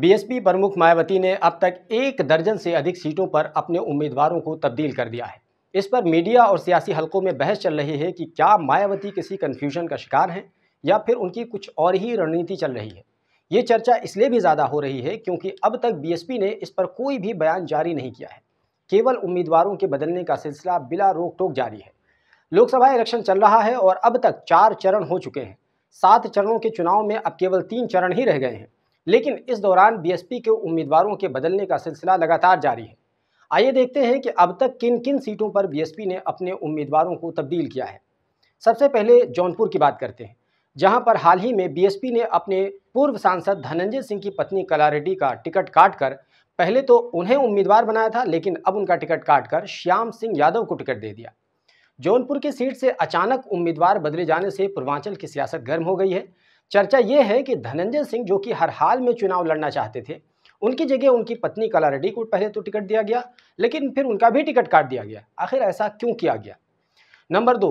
BSP प्रमुख मायावती ने अब तक एक दर्जन से अधिक सीटों पर अपने उम्मीदवारों को तब्दील कर दिया है इस पर मीडिया और सियासी हलकों में बहस चल रही है कि क्या मायावती किसी कन्फ्यूजन का शिकार हैं या फिर उनकी कुछ और ही रणनीति चल रही है ये चर्चा इसलिए भी ज़्यादा हो रही है क्योंकि अब तक बीएसपी ने इस पर कोई भी बयान जारी नहीं किया है केवल उम्मीदवारों के बदलने का सिलसिला बिला रोक टोक जारी है लोकसभा इलेक्शन चल रहा है और अब तक चार चरण हो चुके हैं सात चरणों के चुनाव में अब केवल तीन चरण ही रह गए हैं लेकिन इस दौरान बीएसपी के उम्मीदवारों के बदलने का सिलसिला लगातार जारी है आइए देखते हैं कि अब तक किन किन सीटों पर बीएसपी ने अपने उम्मीदवारों को तब्दील किया है सबसे पहले जौनपुर की बात करते हैं जहां पर हाल ही में बीएसपी ने अपने पूर्व सांसद धनंजय सिंह की पत्नी कला रेड्डी का टिकट काट कर पहले तो उन्हें उम्मीदवार बनाया था लेकिन अब उनका टिकट काट कर श्याम सिंह यादव को टिकट दे दिया जौनपुर की सीट से अचानक उम्मीदवार बदले जाने से पूर्वांचल की सियासत गर्म हो गई है चर्चा ये है कि धनंजय सिंह जो कि हर हाल में चुनाव लड़ना चाहते थे उनकी जगह उनकी पत्नी कला रेड्डी को पहले तो टिकट दिया गया लेकिन फिर उनका भी टिकट काट दिया गया आखिर ऐसा क्यों किया गया नंबर दो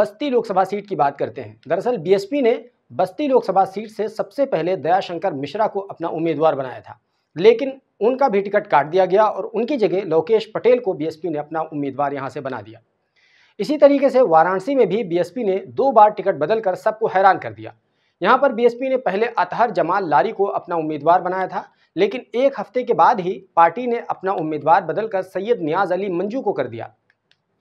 बस्ती लोकसभा सीट की बात करते हैं दरअसल बीएसपी ने बस्ती लोकसभा सीट से सबसे पहले दयाशंकर मिश्रा को अपना उम्मीदवार बनाया था लेकिन उनका भी टिकट काट दिया गया और उनकी जगह लोकेश पटेल को बीएसपी ने अपना उम्मीदवार यहां से बना दिया इसी तरीके से वाराणसी में भी बीएसपी ने दो बार टिकट बदलकर सबको हैरान कर दिया यहाँ पर बीएसपी ने पहले अतहर जमाल लारी को अपना उम्मीदवार बनाया था लेकिन एक हफ्ते के बाद ही पार्टी ने अपना उम्मीदवार बदलकर सैयद नियाज अली मंजू को कर दिया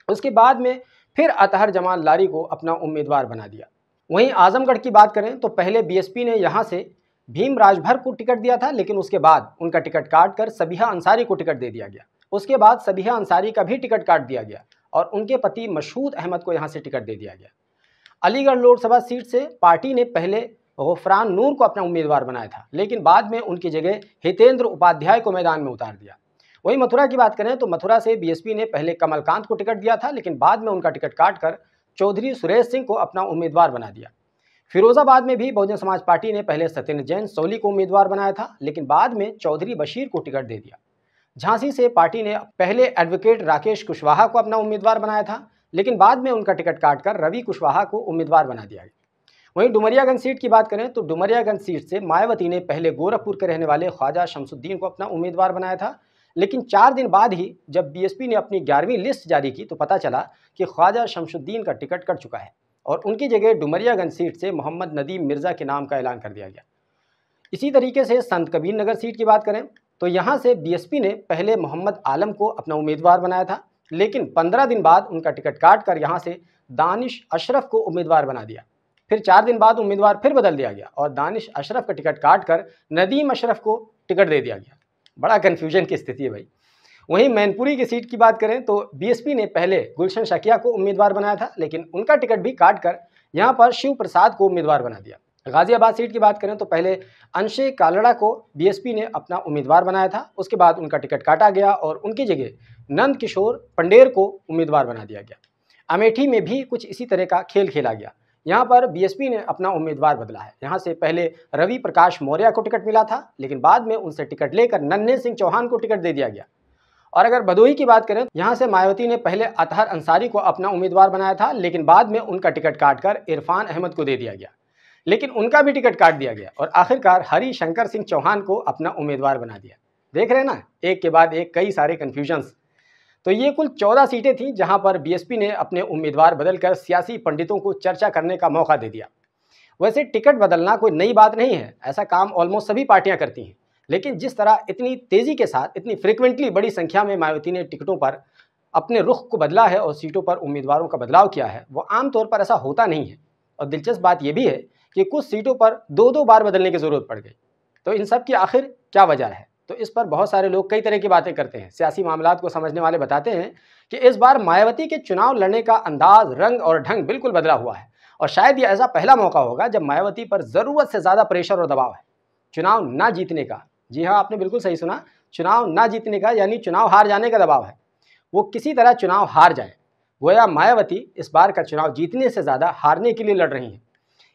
उसके बाद में फिर अतहर जमाल लारी को अपना उम्मीदवार बना दिया वहीं आजमगढ़ की बात करें तो पहले बीएसपी ने यहाँ से भीम राजभर को टिकट दिया था लेकिन उसके बाद उनका टिकट काट कर सबिया अंसारी को टिकट दे दिया गया उसके बाद सबिया अंसारी का भी टिकट काट दिया गया और उनके पति मशहूद अहमद को यहाँ से टिकट दे दिया गया अलीगढ़ लोकसभा सीट से पार्टी ने पहले गफरान नूर को अपना उम्मीदवार बनाया था लेकिन बाद में उनकी जगह हितेंद्र उपाध्याय को मैदान में उतार दिया वहीं मथुरा की बात करें तो मथुरा से बीएसपी ने पहले कमलकांत को टिकट दिया था लेकिन बाद में उनका टिकट काटकर चौधरी सुरेश सिंह को अपना उम्मीदवार बना दिया फिरोजाबाद में भी बहुजन समाज पार्टी ने पहले सत्येंद्र जैन सोली को उम्मीदवार बनाया था लेकिन बाद में चौधरी बशीर को टिकट दे दिया झांसी से पार्टी ने पहले एडवोकेट राकेश कुशवाहा को अपना उम्मीदवार बनाया था लेकिन बाद में उनका टिकट काटकर रवि कुशवाहा को उम्मीदवार बना दिया गया वहीं डुमरियागंज सीट की बात करें तो डुमरियागंज सीट से मायावती ने पहले गोरखपुर के रहने वाले ख्वाजा शमसुद्दीन को अपना उम्मीदवार बनाया था लेकिन चार दिन बाद ही जब बीएसपी ने अपनी ग्यारहवीं लिस्ट जारी की तो पता चला कि ख्वाजा शमसुद्दीन का टिकट कट चुका है और उनकी जगह डुमरियागंज सीट से मोहम्मद नदीम मिर्ज़ा के नाम का ऐलान कर दिया गया इसी तरीके से संत कबीर नगर सीट की बात करें तो यहाँ से बी ने पहले मोहम्मद आलम को अपना उम्मीदवार बनाया था लेकिन पंद्रह दिन बाद उनका टिकट काट कर यहाँ से दानिश अशरफ को उम्मीदवार बना दिया फिर चार दिन बाद उम्मीदवार फिर बदल दिया गया और दानिश अशरफ का टिकट काट कर नदीम अशरफ को टिकट दे दिया गया बड़ा कन्फ्यूजन की स्थिति है भाई वहीं मैनपुरी की सीट की बात करें तो बीएसपी ने पहले गुलशन शकिया को उम्मीदवार बनाया था लेकिन उनका टिकट भी काट कर यहाँ पर शिव प्रसाद को उम्मीदवार बना दिया गाज़ियाबाद सीट की बात करें तो पहले अंशे कालड़ा को बीएसपी ने अपना उम्मीदवार बनाया था उसके बाद उनका टिकट काटा गया और उनकी जगह नंद किशोर पंडेर को उम्मीदवार बना दिया गया अमेठी में भी कुछ इसी तरह का खेल खेला गया यहाँ पर बीएसपी ने अपना उम्मीदवार बदला है यहाँ से पहले रवि प्रकाश मौर्य को टिकट मिला था लेकिन बाद में उनसे टिकट लेकर नन्हे सिंह चौहान को टिकट दे दिया गया और अगर भदोही की बात करें यहाँ से मायावती ने पहले अतहर अंसारी को अपना उम्मीदवार बनाया था लेकिन बाद में उनका टिकट काटकर इरफान अहमद को दे दिया गया लेकिन उनका भी टिकट काट दिया गया और आखिरकार हरी शंकर सिंह चौहान को अपना उम्मीदवार बना दिया देख रहे हैं ना एक के बाद एक कई सारे कन्फ्यूजन्स तो ये कुल चौदह सीटें थीं जहां पर बीएसपी ने अपने उम्मीदवार बदलकर सियासी पंडितों को चर्चा करने का मौका दे दिया वैसे टिकट बदलना कोई नई बात नहीं है ऐसा काम ऑलमोस्ट सभी पार्टियां करती हैं लेकिन जिस तरह इतनी तेज़ी के साथ इतनी फ्रिक्वेंटली बड़ी संख्या में मायावती ने टिकटों पर अपने रुख को बदला है और सीटों पर उम्मीदवारों का बदलाव किया है वो आमतौर पर ऐसा होता नहीं है और दिलचस्प बात यह भी है कि कुछ सीटों पर दो दो बार बदलने की ज़रूरत पड़ गई तो इन सब की आखिर क्या वजह है तो इस पर बहुत सारे लोग कई तरह की बातें करते हैं सियासी मामला को समझने वाले बताते हैं कि इस बार मायावती के चुनाव लड़ने का अंदाज रंग और ढंग बिल्कुल बदला हुआ है और शायद ये ऐसा पहला मौका होगा जब मायावती पर ज़रूरत से ज़्यादा प्रेशर और दबाव है चुनाव ना जीतने का जी हाँ आपने बिल्कुल सही सुना चुनाव ना जीतने का यानी चुनाव हार जाने का दबाव है वो किसी तरह चुनाव हार जाए गोया मायावती इस बार का चुनाव जीतने से ज़्यादा हारने के लिए लड़ रही हैं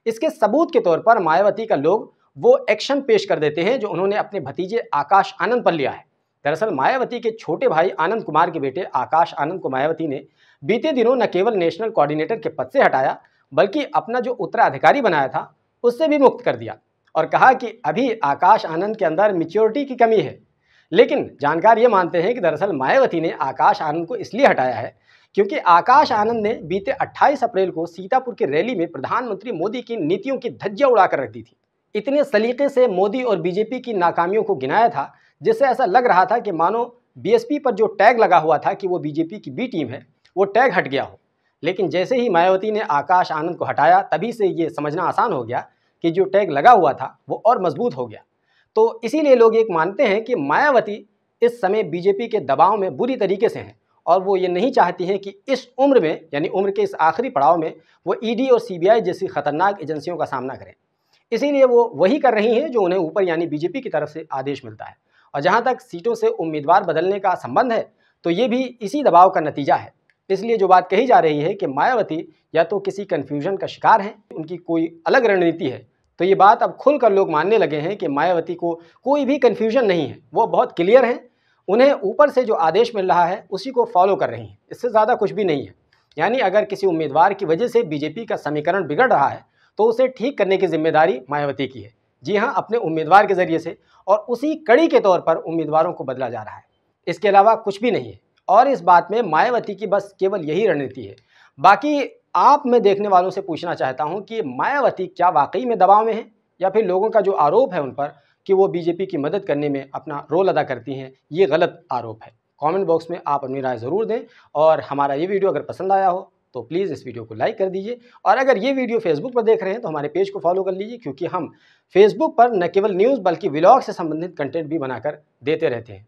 इसके सबूत के तौर पर मायावती का लोग वो एक्शन पेश कर देते हैं जो उन्होंने अपने भतीजे आकाश आनंद पर लिया है दरअसल मायावती के छोटे भाई आनंद कुमार के बेटे आकाश आनंद को मायावती ने बीते दिनों न केवल नेशनल कोऑर्डिनेटर के पद से हटाया बल्कि अपना जो उत्तराधिकारी बनाया था उससे भी मुक्त कर दिया और कहा कि अभी आकाश आनंद के अंदर मिच्योरिटी की कमी है लेकिन जानकार ये मानते हैं कि दरअसल मायावती ने आकाश आनंद को इसलिए हटाया है क्योंकि आकाश आनंद ने बीते 28 अप्रैल को सीतापुर की रैली में प्रधानमंत्री मोदी की नीतियों की धज्जियां उड़ाकर रख दी थी इतने सलीके से मोदी और बीजेपी की नाकामियों को गिनाया था जिससे ऐसा लग रहा था कि मानो बीएसपी पर जो टैग लगा हुआ था कि वो बीजेपी की बी टीम है वो टैग हट गया हो लेकिन जैसे ही मायावती ने आकाश आनंद को हटाया तभी से ये समझना आसान हो गया कि जो टैग लगा हुआ था वो और मजबूत हो गया तो इसीलिए लोग एक मानते हैं कि मायावती इस समय बीजेपी के दबाव में बुरी तरीके से हैं और वो ये नहीं चाहती हैं कि इस उम्र में यानी उम्र के इस आखिरी पड़ाव में वो ईडी e और सीबीआई जैसी खतरनाक एजेंसियों का सामना करें इसीलिए वो वही कर रही हैं जो उन्हें ऊपर यानी बीजेपी की तरफ से आदेश मिलता है और जहाँ तक सीटों से उम्मीदवार बदलने का संबंध है तो ये भी इसी दबाव का नतीजा है इसलिए जो बात कही जा रही है कि मायावती या तो किसी कन्फ्यूजन का शिकार हैं उनकी कोई अलग रणनीति है तो ये बात अब खुलकर लोग मानने लगे हैं कि मायावती को कोई भी कन्फ्यूजन नहीं है वो बहुत क्लियर हैं उन्हें ऊपर से जो आदेश मिल रहा है उसी को फॉलो कर रही हैं इससे ज़्यादा कुछ भी नहीं है यानी अगर किसी उम्मीदवार की वजह से बीजेपी का समीकरण बिगड़ रहा है तो उसे ठीक करने की जिम्मेदारी मायावती की है जी हाँ अपने उम्मीदवार के ज़रिए से और उसी कड़ी के तौर पर उम्मीदवारों को बदला जा रहा है इसके अलावा कुछ भी नहीं है और इस बात में मायावती की बस केवल यही रणनीति है बाकी आप मैं देखने वालों से पूछना चाहता हूँ कि मायावती क्या वाकई में दबाव में है या फिर लोगों का जो आरोप है उन पर कि वो बीजेपी की मदद करने में अपना रोल अदा करती हैं ये गलत आरोप है कमेंट बॉक्स में आप अपनी राय ज़रूर दें और हमारा ये वीडियो अगर पसंद आया हो तो प्लीज़ इस वीडियो को लाइक कर दीजिए और अगर ये वीडियो फेसबुक पर देख रहे हैं तो हमारे पेज को फॉलो कर लीजिए क्योंकि हम फेसबुक पर न केवल न्यूज़ बल्कि व्लॉग से संबंधित कंटेंट भी बनाकर देते रहते हैं